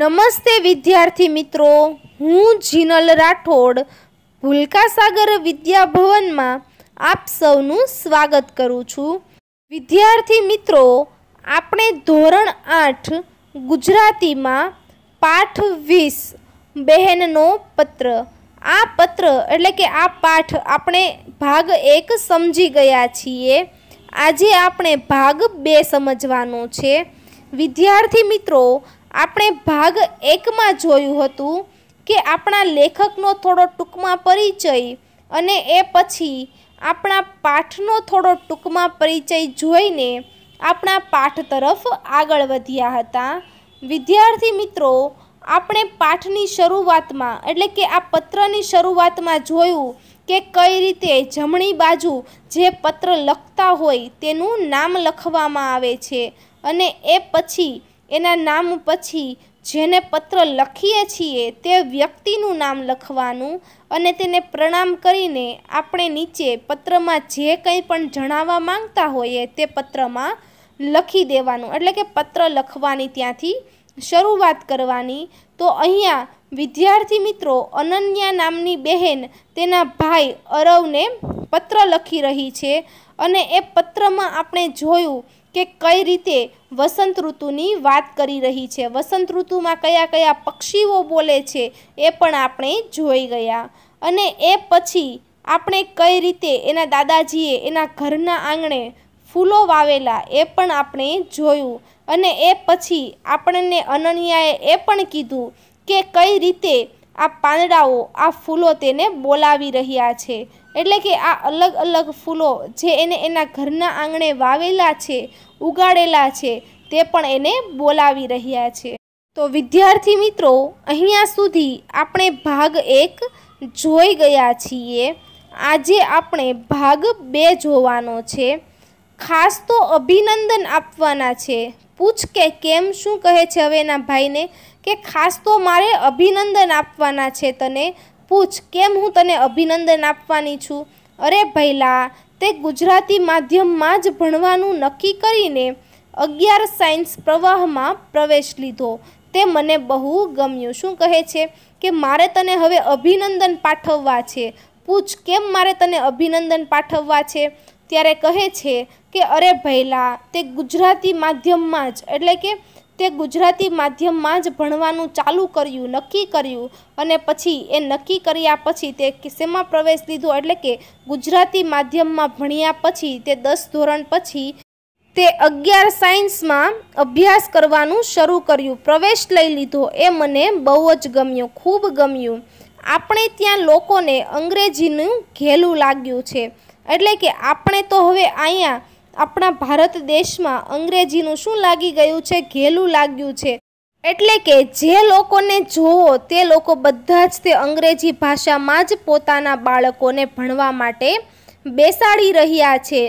નમસ્તે વિદ્યાર્થી મિત્રો હું જીનલ રાઠોડ ભૂલકાસાગર વિદ્યાભવનમાં આપ સૌનું સ્વાગત કરું છું વિદ્યાર્થી મિત્રો આપણે ધોરણ આઠ ગુજરાતીમાં પાઠ વીસ બહેનનો પત્ર આ પત્ર એટલે કે આ પાઠ આપણે ભાગ એક સમજી ગયા છીએ આજે આપણે ભાગ બે સમજવાનો છે વિદ્યાર્થી મિત્રો આપણે ભાગ એકમાં જોયું હતું કે આપણા લેખકનો થોડો ટૂંકમાં પરિચય અને એ પછી આપણા પાઠનો થોડો ટૂંકમાં પરિચય જોઈને આપણા પાઠ તરફ આગળ વધ્યા હતા વિદ્યાર્થી મિત્રો આપણે પાઠની શરૂઆતમાં એટલે કે આ પત્રની શરૂઆતમાં જોયું કે કઈ રીતે જમણી બાજુ જે પત્ર લખતા હોય તેનું નામ લખવામાં આવે છે અને એ પછી એના નામ પછી જેને પત્ર લખીએ છીએ તે વ્યક્તિનું નામ લખવાનું અને તેને પ્રણામ કરીને આપણે નીચે પત્રમાં જે કંઈ પણ જણાવવા માંગતા હોઈએ તે પત્રમાં લખી દેવાનું એટલે કે પત્ર લખવાની ત્યાંથી શરૂઆત કરવાની તો અહીંયા વિદ્યાર્થી મિત્રો અનન્યા નામની બહેન તેના ભાઈ અરવને પત્ર લખી રહી છે અને એ પત્રમાં આપણે જોયું કે કઈ રીતે વસંત ઋતુની વાત કરી રહી છે વસંત ઋતુમાં કયા કયા પક્ષીઓ બોલે છે એ પણ આપણે જોઈ ગયા અને એ પછી આપણે કઈ રીતે એના દાદાજીએ એના ઘરના આંગણે ફૂલો વાવેલા એ પણ આપણે જોયું અને એ પછી આપણને અનન્યાએ એ પણ કીધું કે કઈ રીતે આ પાંદડાઓ આ ફૂલો તેને બોલાવી રહ્યા છે એટલે કે આ અલગ અલગ ફૂલો જે એને એના ઘરના આંગણે વાવેલા છે ઉગાડેલા છે તે પણ એને બોલાવી રહ્યા છે તો વિદ્યાર્થી મિત્રો અહીંયા સુધી આપણે ભાગ એક જોઈ ગયા છીએ આજે આપણે ભાગ બે જોવાનો છે ખાસ તો અભિનંદન આપવાના છે પૂછ કે કેમ શું કહે છે હવે એના ભાઈને કે ખાસ તો મારે અભિનંદન આપવાના છે તને પૂછ કેમ હું તને અભિનંદન આપવાની છું અરે ભૈલા તે ગુજરાતી માધ્યમમાં જ ભણવાનું નક્કી કરીને અગિયાર સાયન્સ પ્રવાહમાં પ્રવેશ લીધો તે મને બહુ ગમ્યું શું કહે છે કે મારે તને હવે અભિનંદન પાઠવવા છે પૂછ કેમ મારે તને અભિનંદન પાઠવવા છે ત્યારે કહે છે કે અરે ભૈલા તે ગુજરાતી માધ્યમમાં જ એટલે કે તે ગુજરાતી માધ્યમમાં જ ભણવાનું ચાલુ કર્યું નક્કી કર્યું અને પછી એ નક્કી કર્યા પછી તે કિસ્સેમાં પ્રવેશ લીધો એટલે કે ગુજરાતી માધ્યમમાં ભણ્યા પછી તે દસ ધોરણ પછી તે અગિયાર સાયન્સમાં અભ્યાસ કરવાનું શરૂ કર્યું પ્રવેશ લઈ લીધો એ મને બહુ જ ગમ્યો ખૂબ ગમ્યું આપણે ત્યાં લોકોને અંગ્રેજીનું ઘેલું લાગ્યું છે એટલે કે આપણે તો હવે અહીંયા આપણા ભારત દેશમાં અંગ્રેજીનું શું લાગી ગયું છે ઘેલું લાગ્યું છે એટલે કે જે લોકોને જોવો તે લોકો બધા જ તે અંગ્રેજી ભાષામાં જ પોતાના બાળકોને ભણવા માટે બેસાડી રહ્યા છે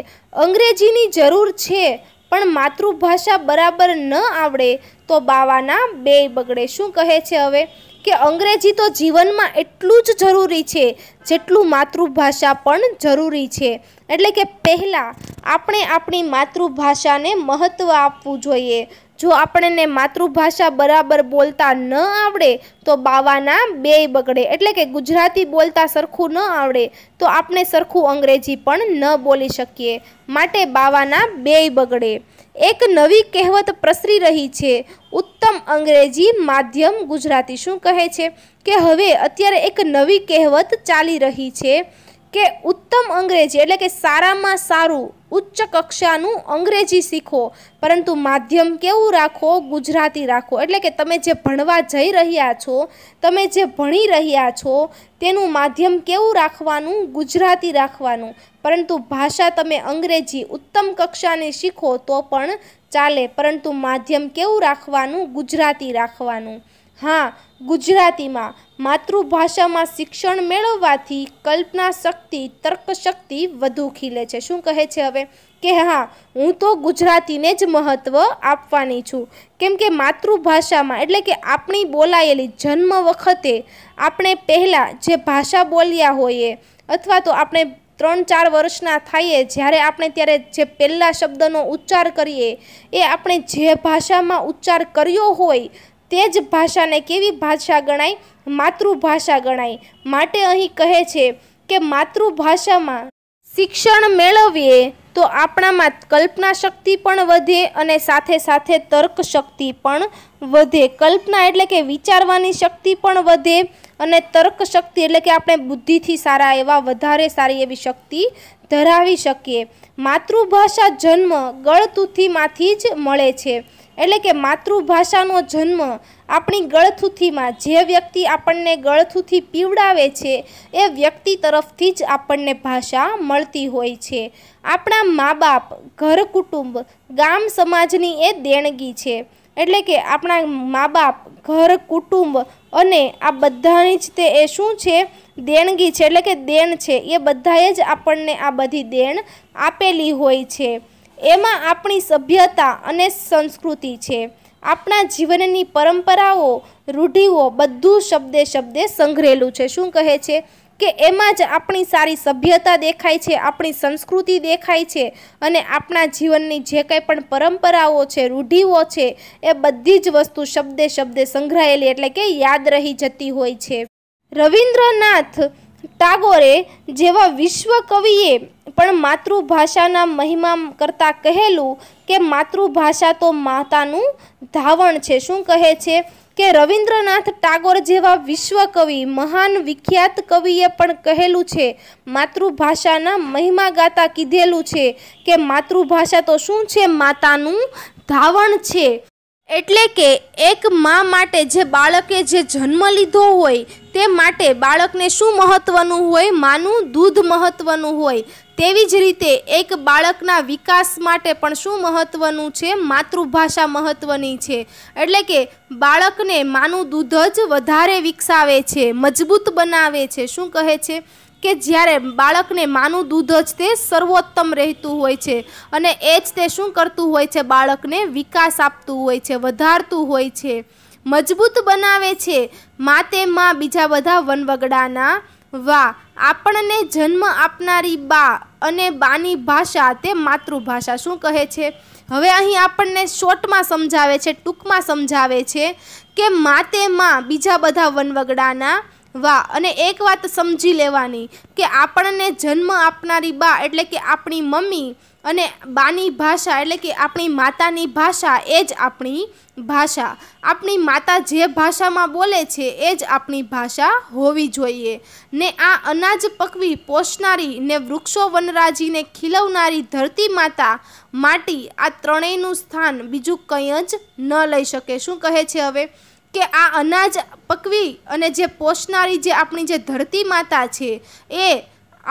અંગ્રેજીની જરૂર છે પણ માતૃભાષા બરાબર ન આવડે તો બાવાના બે બગડે શું કહે છે હવે કે અંગ્રેજી તો જીવનમાં એટલું જ જરૂરી છે જેટલું માતૃભાષા પણ જરૂરી છે એટલે કે પહેલાં આપણે આપણી માતૃભાષાને મહત્ત્વ આપવું જોઈએ જો આપણને માતૃભાષા બરાબર બોલતા ન આવડે તો બાવાના બે બગડે એટલે કે ગુજરાતી બોલતા સરખું ન આવડે તો આપણે સરખું અંગ્રેજી પણ ન બોલી શકીએ માટે બાવાના બે બગડે એક નવી કહેવત પ્રસરી રહી છે ઉત્તમ અંગ્રેજી માધ્યમ ગુજરાતી શું કહે છે કે હવે અત્યારે એક નવી કહેવત ચાલી રહી છે કે ઉત્તમ અંગ્રેજી એટલે કે સારામાં સારું ઉચ્ચ કક્ષાનું અંગ્રેજી શીખો પરંતુ માધ્યમ કેવું રાખો ગુજરાતી રાખો એટલે કે તમે જે ભણવા જઈ રહ્યા છો તમે જે ભણી રહ્યા છો તેનું માધ્યમ કેવું રાખવાનું ગુજરાતી રાખવાનું પરંતુ ભાષા તમે અંગ્રેજી ઉત્તમ કક્ષાની શીખો તો પણ ચાલે પરંતુ માધ્યમ કેવું રાખવાનું ગુજરાતી રાખવાનું હા ગુજરાતીમાં માતૃભાષામાં શિક્ષણ મેળવવાથી કલ્પના શક્તિ તર્કશક્તિ વધુ ખીલે છે શું કહે છે હવે કે હા હું તો ગુજરાતીને જ મહત્ત્વ આપવાની છું કેમ કે માતૃભાષામાં એટલે કે આપણી બોલાયેલી જન્મ વખતે આપણે પહેલાં જે ભાષા બોલ્યા હોઈએ અથવા તો આપણે ત્રણ ચાર વર્ષના થઈએ જ્યારે આપણે ત્યારે જે પહેલાં શબ્દનો ઉચ્ચાર કરીએ એ આપણે જે ભાષામાં ઉચ્ચાર કર્યો હોય તે જ ભાષાને કેવી ભાષા ગણાય માતૃભાષા ગણાય માટે અહીં કહે છે કે માતૃભાષામાં શિક્ષણ મેળવીએ તો આપણામાં કલ્પના શક્તિ પણ વધે અને સાથે સાથે તર્ક શક્તિ પણ વધે કલ્પના એટલે કે વિચારવાની શક્તિ પણ વધે અને તર્ક શક્તિ એટલે કે આપણે બુદ્ધિથી સારા એવા વધારે સારી એવી શક્તિ ધરાવી શકીએ માતૃભાષા જન્મ ગળતુથીમાંથી જ મળે છે એટલે કે માતૃભાષાનો જન્મ આપણી ગળથુથીમાં જે વ્યક્તિ આપણને ગળથુથી પીવડાવે છે એ વ્યક્તિ તરફથી જ આપણને ભાષા મળતી હોય છે આપણા મા બાપ ઘર કુટુંબ ગામ સમાજની એ દેણગી છે એટલે કે આપણા મા બાપ ઘર કુટુંબ અને આ બધાની જ તે એ શું છે દેણગી છે એટલે કે દેણ છે એ બધાએ જ આપણને આ બધી દેણ આપેલી હોય છે એમાં આપણી સભ્યતા અને સંસ્કૃતિ છે આપણા જીવનની પરંપરાઓ રૂઢિઓ બધું શબ્દે શબ્દે સંઘરેલું છે શું કહે છે કે એમાં જ આપણી સારી સભ્યતા દેખાય છે આપણી સંસ્કૃતિ દેખાય છે અને આપણા જીવનની જે કંઈ પણ પરંપરાઓ છે રૂઢિઓ છે એ બધી જ વસ્તુ શબ્દે શબ્દે સંગ્રહાયેલી એટલે કે યાદ રહી જતી હોય છે રવિન્દ્રનાથ ટાગોરે જેવા વિશ્વ કવિએ પણ માતૃભાષાના મહિમા કરતાં કહેલું કે માતૃભાષા તો માતાનું ધાવણ છે શું કહે છે કે રવિન્દ્રનાથ ટાગોર જેવા વિશ્વકવિ મહાન વિખ્યાત કવિએ પણ કહેલું છે માતૃભાષાના મહિમા ગાતા કીધેલું છે કે માતૃભાષા તો શું છે માતાનું ધાવણ છે એટલે કે એક મા માટે જે બાળકે જે જન્મ લીધો હોય તે માટે બાળકને શું મહત્ત્વનું હોય માનું દૂધ મહત્ત્વનું હોય તેવી જ રીતે એક બાળકના વિકાસ માટે પણ શું મહત્ત્વનું છે માતૃભાષા મહત્ત્વની છે એટલે કે બાળકને માનું દૂધ જ વધારે વિકસાવે છે મજબૂત બનાવે છે શું કહે છે કે જ્યારે બાળકને માનું દૂધ જ તે સર્વોત્તમ રહેતું હોય છે અને એ જ તે શું કરતું હોય છે બાળકને વિકાસ આપતું હોય છે વધારતું હોય છે મજબૂત બનાવે છે માતે માં બીજા બધા વનવગડાના વા આપણને જન્મ આપનારી બા અને બાની ભાષા તે માતૃભાષા શું કહે છે હવે અહીં આપણને શોર્ટમાં સમજાવે છે ટૂંકમાં સમજાવે છે કે માતે માં બીજા બધા વનવગડાના વા અને એક વાત સમજી લેવાની કે આપણને જન્મ આપનારી બા એટલે કે આપણી મમ્મી અને બાની ભાષા એટલે કે આપણી માતાની ભાષા એ જ આપણી ભાષા આપણી માતા જે ભાષામાં બોલે છે એ જ આપણી ભાષા હોવી જોઈએ ને આ અનાજ પકવી પોષનારી ને વૃક્ષો વનરાજીને ખીલવનારી ધરતી માતા માટી આ ત્રણેયનું સ્થાન બીજું કંઈ જ ન લઈ શકે શું કહે છે હવે કે આ અનાજ પકવી અને જે પોષનારી જે આપણી જે ધરતી માતા છે એ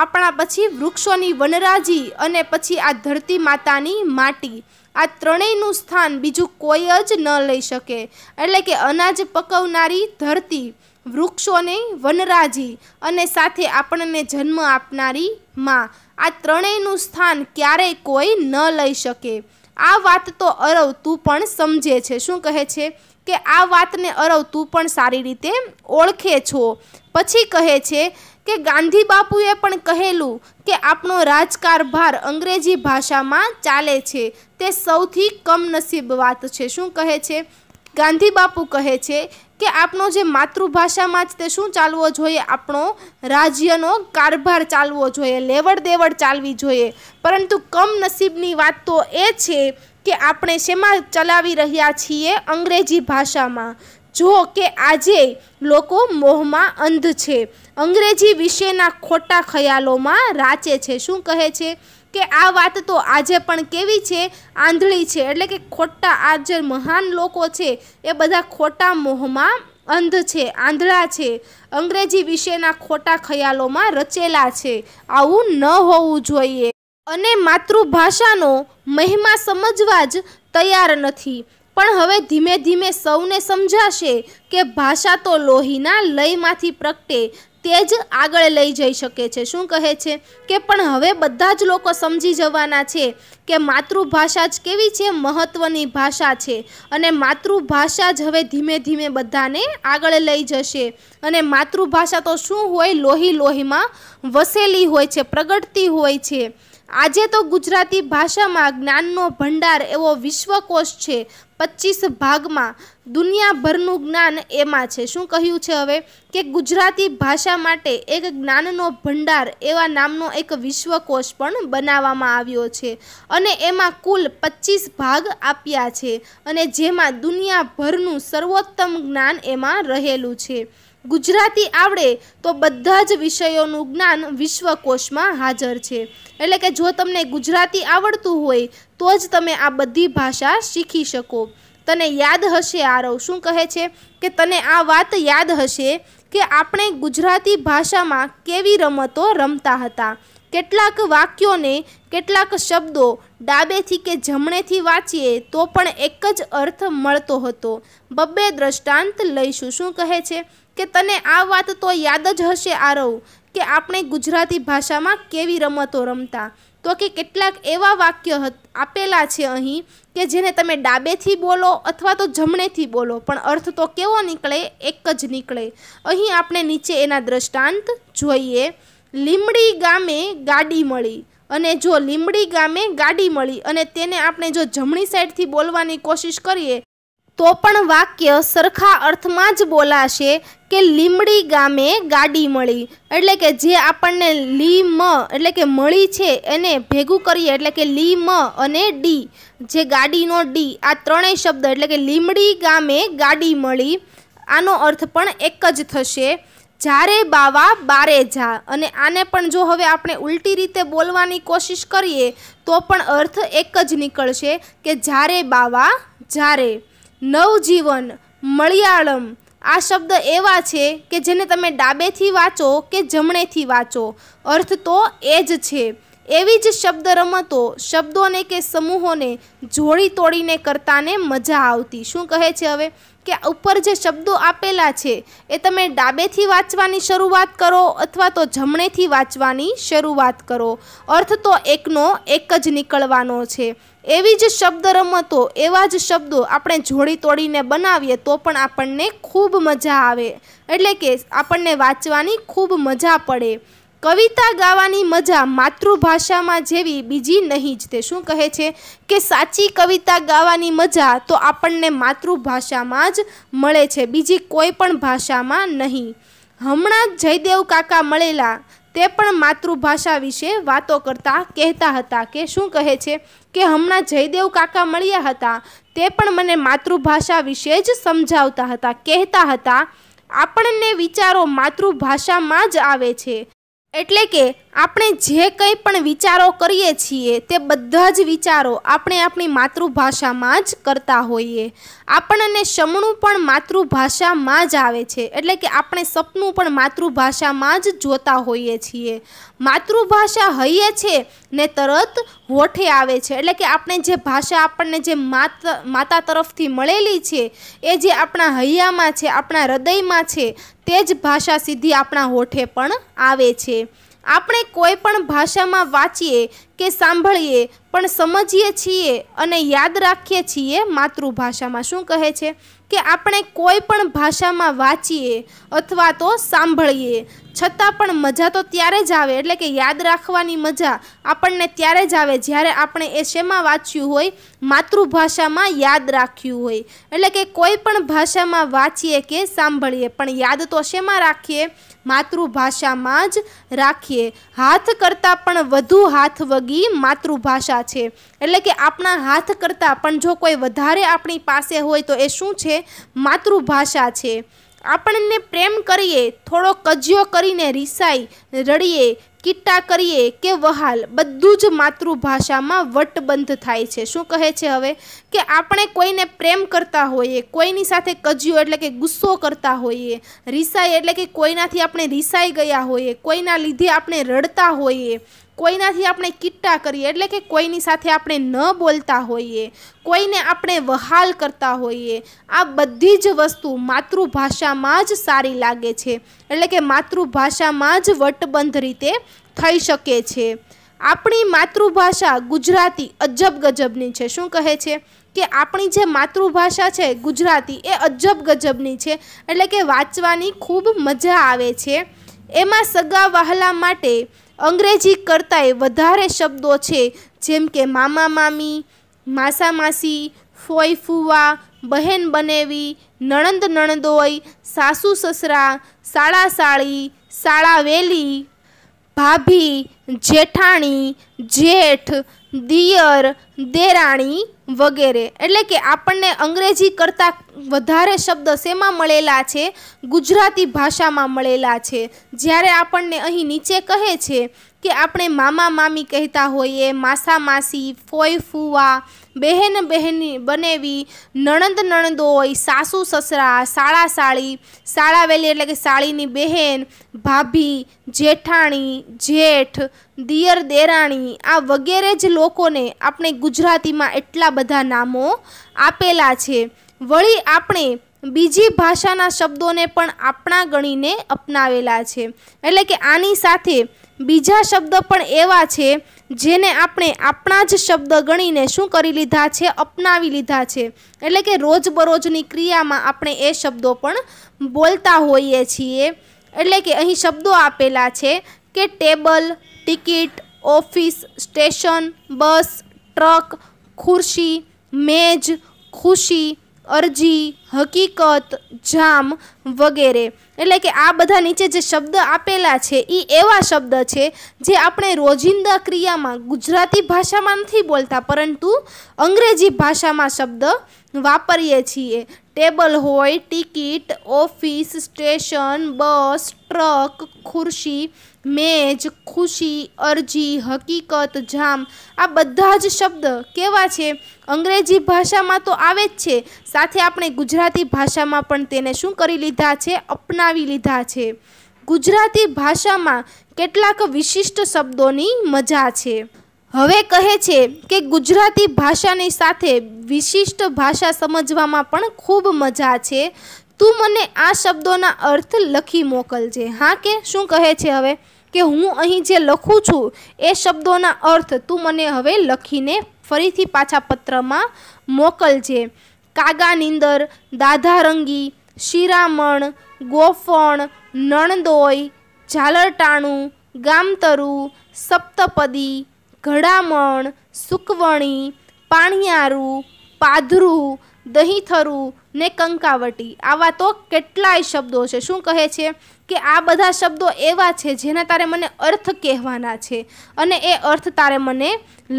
આપણા પછી વૃક્ષોની વનરાજી અને પછી આ ધરતી માતાની માટી આ ત્રણેયનું સ્થાન બીજું કોઈ જ ન લઈ શકે એટલે કે અનાજ પકવનારી ધરતી વૃક્ષોને વનરાજી અને સાથે આપણને જન્મ આપનારી માં આ ત્રણેયનું સ્થાન ક્યારેય કોઈ ન લઈ શકે આ વાત તો અરવ તું પણ સમજે છે શું કહે છે કે આ વાતને અરવ તું પણ સારી રીતે ઓળખે છો પછી કહે છે કે ગાંધી બાપુએ પણ કહેલું કે આપણો રાજકારભાર અંગ્રેજી ભાષામાં ચાલે છે તે સૌથી કમનસીબ વાત છે શું કહે છે ગાંધી બાપુ કહે છે કે આપણો જે માતૃભાષામાં જ તે શું ચાલવો જોઈએ આપણો રાજ્યનો કારભાર ચાલવો જોઈએ લેવડ દેવડ ચાલવી જોઈએ પરંતુ કમનસીબની વાત તો એ છે કે આપણે શેમાં ચલાવી રહ્યા છીએ અંગ્રેજી ભાષામાં જો કે આજે લોકો મોહમાં અંધ છે અંગ્રેજી વિશેના ખોટા ખ્યાલોમાં રાચે છે શું કહે છે કે આ વાત તો આજે પણ કેવી છે આંધળી છે એટલે કે ખોટા આ જે મહાન લોકો છે એ બધા ખોટા મોહમાં અંધ છે આંધળા છે અંગ્રેજી વિશેના ખોટા ખ્યાલોમાં રચેલા છે આવું ન હોવું જોઈએ અને માતૃભાષાનો મહિમા સમજવા જ તૈયાર નથી પણ હવે ધીમે ધીમે સૌને સમજાશે કે ભાષા તો લોહીના લયમાંથી પ્રગટે તે જ આગળ લઈ જઈ શકે છે શું કહે છે કે પણ હવે બધા જ લોકો સમજી જવાના છે કે માતૃભાષા જ કેવી છે મહત્ત્વની ભાષા છે અને માતૃભાષા જ હવે ધીમે ધીમે બધાને આગળ લઈ જશે અને માતૃભાષા તો શું હોય લોહી લોહીમાં વસેલી હોય છે પ્રગટતી હોય છે આજે તો ગુજરાતી ભાષામાં જ્ઞાનનો ભંડાર એવો વિશ્વકોશ છે પચીસ ભાગમાં દુનિયાભરનું જ્ઞાન એમાં છે શું કહ્યું છે હવે કે ગુજરાતી ભાષા માટે એક જ્ઞાનનો ભંડાર એવા નામનો એક વિશ્વકોશ પણ બનાવવામાં આવ્યો છે અને એમાં કુલ પચીસ ભાગ આપ્યા છે અને જેમાં દુનિયાભરનું સર્વોત્તમ જ્ઞાન એમાં રહેલું છે ગુજરાતી આવડે તો બધા જ વિષયોનું જ્ઞાન વિશ્વકોશમાં હાજર છે એટલે કે જો તમને ગુજરાતી આવડતું હોય તો જ તમે આ બધી ભાષા શીખી શકો તને યાદ હશે આરવ શું કહે છે કે તને આ વાત યાદ હશે કે આપણે ગુજરાતી ભાષામાં કેવી રમતો રમતા હતા કેટલાક વાક્યોને કેટલાક શબ્દો ડાબેથી કે જમણેથી વાંચીએ તો પણ એક જ અર્થ મળતો હતો બબ્બે દ્રષ્ટાંત લઈશું શું કહે છે કે તને આ વાત તો યાદ જ હશે આરવ કે આપણે ગુજરાતી ભાષામાં કેવી રમતો રમતા તો કે કેટલાક એવા વાક્ય આપેલા છે અહીં કે જેને તમે ડાબેથી બોલો અથવા તો જમણેથી બોલો પણ અર્થ તો કેવો નીકળે એક જ નીકળે અહીં આપણે નીચે એના દ્રષ્ટાંત જોઈએ લીમડી ગામે ગાડી મળી અને જો લીમડી ગામે ગાડી મળી અને તેને આપણે જો જમણી સાઈડથી બોલવાની કોશિશ કરીએ તો પણ વાક્ય સરખા અર્થમાં જ બોલાશે કે લીમડી ગામે ગાડી મળી એટલે કે જે આપણને લી મ એટલે કે મળી છે એને ભેગું કરીએ એટલે કે લી મ અને ડી જે ગાડીનો ડી આ ત્રણેય શબ્દ એટલે કે લીમડી ગામે ગાડી મળી આનો અર્થ પણ એક જ થશે જ્યારે બાવા બારે જા અને આને પણ જો હવે આપણે ઉલટી રીતે બોલવાની કોશિશ કરીએ તો પણ અર્થ એક જ નીકળશે કે જ્યારે બાવા જ્યારે નવજીવન મલયાળમ આ શબ્દ એવા છે કે જેને તમે ડાબેથી વાંચો કે જમણેથી વાંચો અર્થ તો એ જ છે એવી જ શબ્દ રમતો શબ્દોને કે સમૂહોને જોડી તોડીને કરતાને મજા આવતી શું કહે છે હવે કે ઉપર જે શબ્દો આપેલા છે એ તમે ડાબેથી વાંચવાની શરૂઆત કરો અથવા તો જમણેથી વાંચવાની શરૂઆત કરો અર્થ તો એકનો એક જ નીકળવાનો છે એવી જ શબ્દ રમતો એવા જ શબ્દો આપણે જોડી તોડીને બનાવીએ તો પણ આપણને ખૂબ મજા આવે એટલે કે આપણને વાંચવાની ખૂબ મજા પડે કવિતા ગાવાની મજા માતૃભાષામાં જેવી બીજી નહીં જ તે શું કહે છે કે સાચી કવિતા ગાવાની મજા તો આપણને માતૃભાષામાં જ મળે છે બીજી કોઈ પણ ભાષામાં નહીં હમણાં જ જયદેવ કાકા મળેલા તે પણ માતૃભાષા વિશે વાતો કરતા કહેતા હતા કે શું કહે છે કે હમણાં જયદેવ કાકા મળ્યા હતા તે પણ મને માતૃભાષા વિશે જ સમજાવતા હતા કહેતા હતા આપણને વિચારો માતૃભાષામાં જ આવે છે એટલે કે આપણે જે કંઈ પણ વિચારો કરીએ છીએ તે બધા જ વિચારો આપણે આપણી માતૃભાષામાં જ કરતા હોઈએ આપણને શમણું પણ માતૃભાષામાં જ આવે છે એટલે કે આપણે સપનું પણ માતૃભાષામાં જ જોતા હોઈએ છીએ માતૃભાષા હૈયે છે ને તરત હોઠે આવે છે એટલે કે આપણે જે ભાષા આપણને જે માતા તરફથી મળેલી છે એ જે આપણા હૈયામાં છે આપણા હૃદયમાં છે તે જ ભાષા સીધી આપણા હોઠે પણ આવે છે આપણે કોઈ પણ ભાષામાં વાંચીએ કે સાંભળીએ પણ સમજીએ છીએ અને યાદ રાખીએ છીએ માતૃભાષામાં શું કહે છે કે આપણે કોઈ પણ ભાષામાં વાંચીએ અથવા તો સાંભળીએ છતાં પણ મજા તો ત્યારે જ આવે એટલે કે યાદ રાખવાની મજા આપણને ત્યારે જ આવે જ્યારે આપણે એ શેમાં વાંચ્યું હોય માતૃભાષામાં યાદ રાખ્યું હોય એટલે કે કોઈ પણ ભાષામાં વાંચીએ કે સાંભળીએ પણ યાદ તો શેમાં રાખીએ માતૃભાષામાં જ રાખીએ હાથ કરતાં પણ વધુ હાથ વગી માતૃભાષા છે એટલે કે આપણા હાથ કરતાં પણ જો કોઈ વધારે આપણી પાસે હોય તો એ શું છે માતૃભાષા છે આપણને પ્રેમ કરીએ થોડો કજિયો કરીને રીસાઈ રડીએ કીટા કરીએ કે વહાલ બધું જ માતૃભાષામાં વટબંધ થાય છે શું કહે છે હવે કે આપણે કોઈને પ્રેમ કરતા હોઈએ કોઈની સાથે કજિયો એટલે કે ગુસ્સો કરતા હોઈએ રિસાઈ એટલે કે કોઈનાથી આપણે રિસાઈ ગયા હોઈએ કોઈના લીધે આપણે રડતા હોઈએ કોઈનાથી આપણે કિટ્ટા કરીએ એટલે કે કોઈની સાથે આપણે ન બોલતા હોઈએ કોઈને આપણે વહાલ કરતા હોઈએ આ બધી જ વસ્તુ માતૃભાષામાં જ સારી લાગે છે એટલે કે માતૃભાષામાં જ વટબંધ રીતે થઈ શકે છે આપણી માતૃભાષા ગુજરાતી અજબ ગજબની છે શું કહે છે કે આપણી જે માતૃભાષા છે ગુજરાતી એ અજબ ગજબની છે એટલે કે વાંચવાની ખૂબ મજા આવે છે એમાં સગા વહાલા માટે અંગ્રેજી કરતાંય વધારે શબ્દો છે જેમ કે મામા મામી માસા માસી ફોઈ ફૂવા બહેન બનેવી નણંદ નણદોય સાસુ સસરા સાળા સાળી સાળા વેલી ભાભી જેઠાણી જેઠ દિયર દેરાણી વગેરે એટલે કે આપણને અંગ્રેજી કરતાં વધારે શબ્દ શેમાં મળેલા છે ગુજરાતી ભાષામાં મળેલા છે જ્યારે આપણને અહીં નીચે કહે છે કે આપણે મામા મામી કહેતા હોઈએ માસા માસી ફોઈ ફૂવા બહેન બહેની બનેવી નણંદ હોય સાસુ સસરા સાળા સાળી સાળા વેલી એટલે કે સાળીની બહેન ભાભી જેઠાણી જેઠ દિયર દેરાણી આ વગેરે જ લોકોને આપણે ગુજરાતીમાં એટલા બધા નામો આપેલા છે વળી આપણે બીજી ભાષાના શબ્દોને પણ આપણા ગણીને અપનાવેલા છે એટલે કે આની સાથે બીજા શબ્દ પણ એવા છે જેને આપણે આપણા જ શબ્દ ગણીને શું કરી લીધા છે અપનાવી લીધા છે એટલે કે રોજબરોજની ક્રિયામાં આપણે એ શબ્દો પણ બોલતા હોઈએ છીએ એટલે કે અહીં શબ્દો આપેલા છે કે table ticket office station bus truck ખુરશી મેજ ખુશી અરજી હકીકત જામ વગેરે એટલે કે આ બધા નીચે જે શબ્દ આપેલા છે એ એવા શબ્દ છે જે આપણે રોજિંદા ક્રિયામાં ગુજરાતી ભાષામાં નથી બોલતા પરંતુ અંગ્રેજી ભાષામાં શબ્દ વાપરીએ છીએ ટેબલ હોય ticket office station bus truck ખુરશી મેજ ખુશી અરજી હકીકત જામ આ બધા જ શબ્દ કેવા છે અંગ્રેજી ભાષામાં તો આવે જ છે સાથે આપણે ગુજરાતી ભાષામાં પણ તેને શું કરી લીધા છે અપનાવી લીધા છે ગુજરાતી ભાષામાં કેટલાક વિશિષ્ટ શબ્દોની મજા છે હવે કહે છે કે ગુજરાતી ભાષાની સાથે વિશિષ્ટ ભાષા સમજવામાં પણ ખૂબ મજા છે તું મને આ શબ્દોના અર્થ લખી મોકલજે હા કે શું કહે છે હવે કે હું અહીં જે લખું છું એ શબ્દોના અર્થ તું મને હવે લખીને ફરીથી પાછા પત્રમાં મોકલજે કાગા નીંદર દાધારંગી શિરામણ ગોફણ નણદોય ઝાલરટાણું ગામતરું સપ્તપદી ઘડામણ સુકવણી પાણિયારું પાધરું દહીંથરું ને કંકાવટી આવા તો કેટલાય શબ્દો છે શું કહે છે કે આ બધા શબ્દો એવા છે જેના તારે મને અર્થ કહેવાના છે અને એ અર્થ તારે મને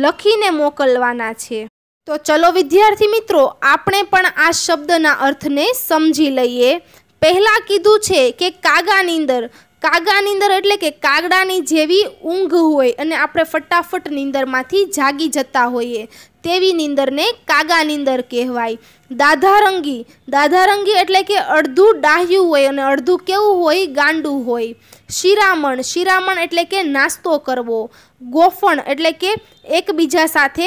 લખીને મોકલવાના છે તો ચલો વિદ્યાર્થી મિત્રો આપણે પણ આ શબ્દના અર્થને સમજી લઈએ પહેલાં કીધું છે કે કાગાનીંદર કાગાનીંદર એટલે કે કાગડાની જેવી ઊંઘ હોય અને આપણે ફટાફટ નીંદરમાંથી જાગી જતા હોઈએ તેવી નીંદરને કાગાનીંદર કહેવાય દાધારંગી દાધારંગી એટલે કે અડધું ડાહ્યું હોય અને અડધું કેવું હોય ગાંડું હોય શિરામણ શિરામણ એટલે કે નાસ્તો કરવો ગોફણ એટલે કે એકબીજા સાથે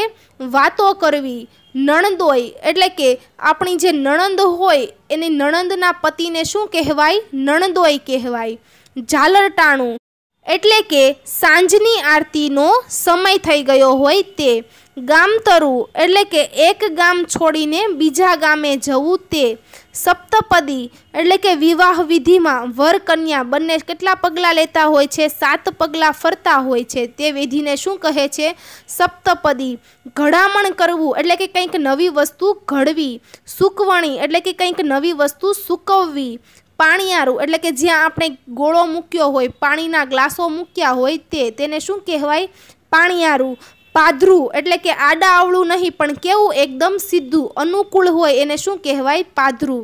વાતો કરવી નણંદોય એટલે કે આપણી જે નણંદ હોય એની નણંદના પતિને શું કહેવાય નણંદોય કહેવાય ઝાલરટાણું એટલે કે સાંજની આરતીનો સમય થઈ ગયો હોય તે ગામતરું એટલે કે એક ગામ છોડીને બીજા ગામે જવું તે સપ્તપદી એટલે કે વિવાહ વિધિમાં વર કન્યા બંને કેટલા પગલાં લેતા હોય છે સાત પગલાં ફરતા હોય છે તે વિધિને શું કહે છે સપ્તપદી ઘડામણ કરવું એટલે કે કંઈક નવી વસ્તુ ઘડવી સૂકવણી એટલે કે કંઈક નવી વસ્તુ સૂકવવી પાણીયારું એટલે કે જ્યાં આપણે ગોળો મૂક્યો હોય પાણીના ગ્લાસો મૂક્યા હોય તે તેને શું કહેવાય પાણીયારું પાધરું એટલે કે આડા આવડું નહીં પણ કેવું એકદમ સીધું અનુકૂળ હોય એને શું કહેવાય પાધરું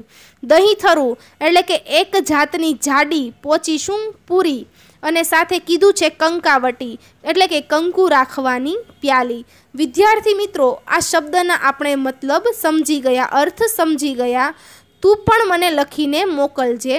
દહીં થરું એટલે કે એક જાતની જાડી પોચી શું પૂરી અને સાથે કીધું છે કંકાવટી એટલે કે કંકુ રાખવાની પ્યાલી વિદ્યાર્થી મિત્રો આ શબ્દના આપણે મતલબ સમજી ગયા અર્થ સમજી ગયા તું પણ મને લખીને મોકલજે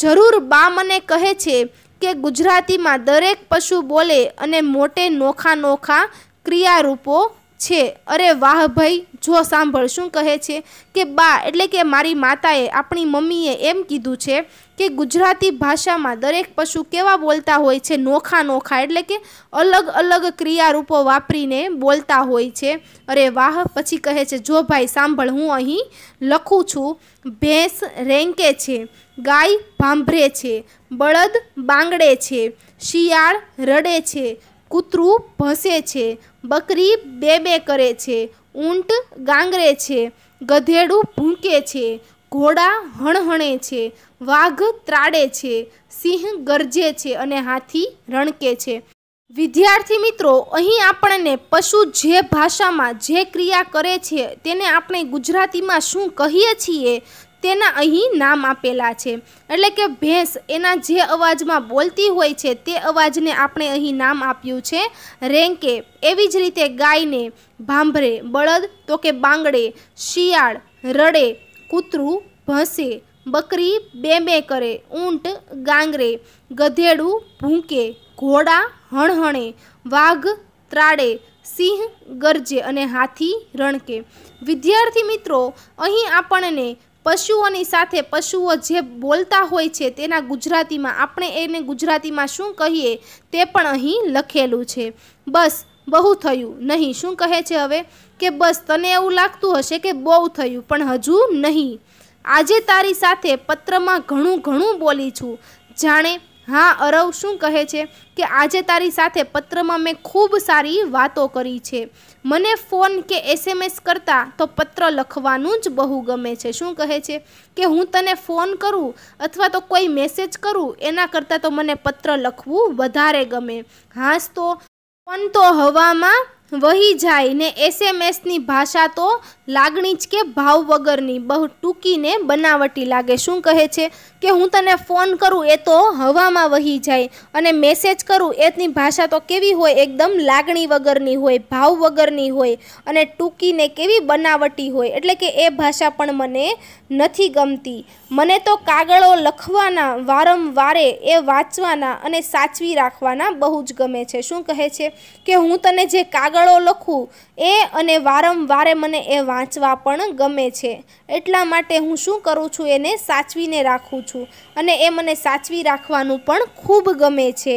જરૂર બા મને કહે છે કે ગુજરાતીમાં દરેક પશુ બોલે અને મોટે નોખા નોખા ક્રિયારૂપો છે અરે વાહ ભાઈ જો સાંભળ શું કહે છે કે બા એટલે કે મારી માતાએ આપણી મમ્મીએ એમ કીધું છે કે ગુજરાતી ભાષામાં દરેક પશુ કેવા બોલતા હોય છે નોખા નોખા એટલે કે અલગ અલગ ક્રિયારૂપો વાપરીને બોલતા હોય છે અરે વાહ પછી કહે છે જો ભાઈ સાંભળ હું અહીં લખું છું ભેંસ રેંકે છે ગાય ભાંભરે છે બળદ બાંગડે છે શિયાળ રડે છે કૂતરું ભસે છે બકરી બે બે કરે છે ઊંટ ગાંગરે છે ગધેડું ભૂંકે છે ઘોડા હણહણે છે વાઘ ત્રાડે છે સિંહ ગરજે છે અને હાથી રણકે છે વિદ્યાર્થી મિત્રો અહીં આપણને પશુ જે ભાષામાં જે ક્રિયા કરે છે તેને આપણે ગુજરાતીમાં શું કહીએ છીએ તેના અહીં નામ આપેલા છે એટલે કે ભેંસ એના જે અવાજમાં બોલતી હોય છે તે અવાજને આપણે અહીં નામ આપ્યું છે રેંકે એવી જ રીતે ગાયને ભાંભરે બળદ તો કે બાંગડે શિયાળ રડે કૂતરું ભસે બકરી બે બે કરે ઊંટ ગાંગરે ગધેડું ભૂંકે ઘોડા હણહણે વાઘ ત્રાડે સિંહ ગરજે અને હાથી રણકે વિદ્યાર્થી મિત્રો અહીં આપણને પશુઓની સાથે પશુઓ જે બોલતા હોય છે તેના ગુજરાતીમાં આપણે એને ગુજરાતીમાં શું કહીએ તે પણ અહીં લખેલું છે બસ બહુ થયું નહીં શું કહે છે હવે કે બસ તને એવું લાગતું હશે કે બહુ થયું પણ હજુ નહીં આજે તારી સાથે પત્રમાં ઘણું ઘણું બોલી છું જાણે હા અરવ શું કહે છે કે આજે તારી સાથે પત્રમાં મેં ખૂબ સારી વાતો કરી છે મને ફોન કે એસએમએસ કરતાં તો પત્ર લખવાનું જ બહુ ગમે છે શું કહે છે કે હું તને ફોન કરું અથવા તો કોઈ મેસેજ કરું એના કરતાં તો મને પત્ર લખવું વધારે ગમે હાસ તો ફોન તો હવામાં વહી જાય ને એસએમએસની ભાષા તો લાગણી જ કે ભાવ વગરની બહુ ટૂંકીને બનાવટી લાગે શું કહે છે કે હું તને ફોન કરું એ તો હવામાં વહી જાય અને મેસેજ કરું એની ભાષા તો કેવી હોય એકદમ લાગણી વગરની હોય ભાવ વગરની હોય અને ટૂંકીને કેવી બનાવટી હોય એટલે કે એ ભાષા પણ મને નથી ગમતી મને તો કાગળો લખવાના વારંવારે એ વાંચવાના અને સાચવી રાખવાના બહુ જ ગમે છે શું કહે છે કે હું તને જે કાગળો લખું એ અને વારંવારે મને એ વાંચવા પણ ગમે છે એટલા માટે હું શું કરું છું એને સાચવીને રાખું છું અને એ મને સાચવી રાખવાનું પણ ખૂબ ગમે છે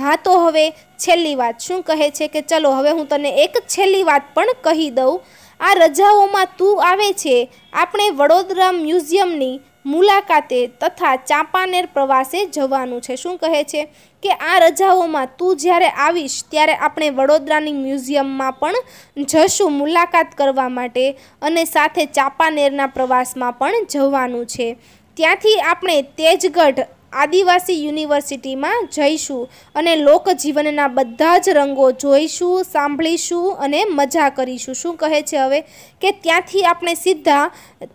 હા તો હવે છેલ્લી વાત શું કહે છે કે ચલો હવે હું તને એક છેલ્લી વાત પણ કહી દઉં આ રજાઓમાં તું આવે છે આપણે વડોદરા મ્યુઝિયમની મુલાકાતે તથા ચાંપાનેર પ્રવાસે જવાનું છે શું કહે છે કે આ રજાઓમાં તું જ્યારે આવીશ ત્યારે આપણે વડોદરાની મ્યુઝિયમમાં પણ જશું મુલાકાત કરવા માટે અને સાથે ચાંપાનેરના પ્રવાસમાં પણ જવાનું છે ત્યાંથી આપણે તેજગઢ આદિવાસી યુનિવર્સિટીમાં જઈશું અને લોકજીવનના બધા જ રંગો જોઈશું સાંભળીશું અને મજા કરીશું શું કહે છે હવે કે ત્યાંથી આપણે સીધા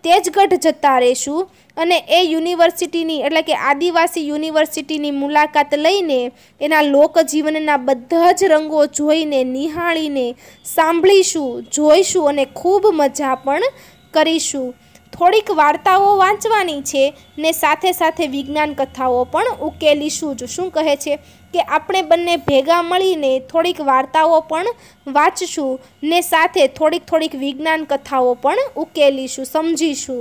તેજગઢ જતા રહીશું અને એ યુનિવર્સિટીની એટલે કે આદિવાસી યુનિવર્સિટીની મુલાકાત લઈને એના લોકજીવનના બધા જ રંગો જોઈને નિહાળીને સાંભળીશું જોઈશું અને ખૂબ મજા પણ કરીશું થોડીક વાર્તાઓ વાંચવાની છે ને સાથે સાથે વિજ્ઞાન કથાઓ પણ ઉકેલીશું જ શું કહે છે કે આપણે બંને ભેગા મળીને થોડીક વાર્તાઓ પણ વાંચશું ને સાથે થોડીક થોડીક વિજ્ઞાન કથાઓ પણ ઉકેલીશું સમજીશું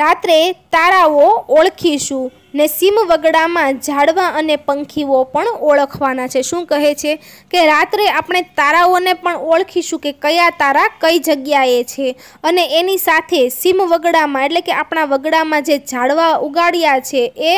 રાત્રે તારાઓ ઓળખીશું ને સીમ વગડામાં ઝાડવા અને પંખીઓ પણ ઓળખવાના છે શું કહે છે કે રાત્રે આપણે તારાઓને પણ ઓળખીશું કે કયા તારા કઈ જગ્યાએ છે અને એની સાથે સીમ વગડામાં એટલે કે આપણા વગડામાં જે ઝાડવા ઉગાડ્યા છે એ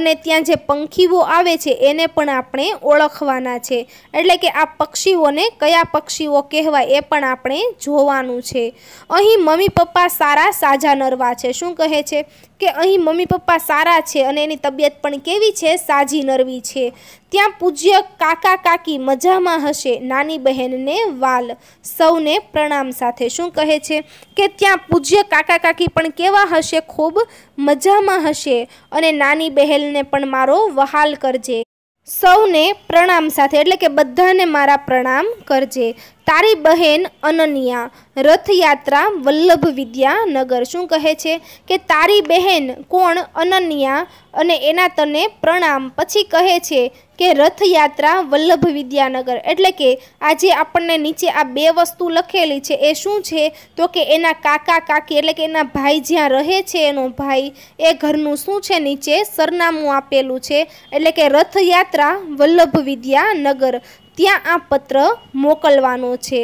અને ત્યાં જે પંખીઓ આવે છે એને પણ આપણે ઓળખવાના છે એટલે કે આ પક્ષીઓને કયા પક્ષીઓ કહેવાય એ પણ આપણે જોવાનું છે અહીં મમ્મી પપ્પા સારા સાજા નરવા છે શું કહે છે કે અહીં મમ્મી પપ્પા સારા છે અને એની તબિયત પણ કેવી છે સાજી નરવી છે ત્યાં પૂજ્ય કાકા કાકી મજામાં હશે નાની બહેનને વાલ સૌને પ્રણામ સાથે શું કહે છે કે ત્યાં પૂજ્ય કાકા કાકી પણ કેવા હશે ખૂબ મજામાં હશે અને નાની બહેનને પણ મારો વહાલ કરજે સૌને પ્રણામ સાથે એટલે કે બધાને મારા પ્રણામ કરજે તારી બહેન અનન્યા રથયાત્રા વલ્લભ વિદ્યાનગર શું કહે છે કે તારી બહેન કોણ અનન્યા અને એના તને પ્રણામ પછી કહે છે કે રથયાત્રા વલ્લભ વિદ્યાનગર એટલે કે આજે આપણને નીચે આ બે વસ્તુ લખેલી છે એ શું છે તો કે એના કાકા કાકી એટલે કે એના ભાઈ જ્યાં રહે છે એનો ભાઈ એ ઘરનું શું છે નીચે સરનામું આપેલું છે એટલે કે રથયાત્રા વલ્લભ વિદ્યાનગર ત્યાં આ પત્ર મોકલવાનો છે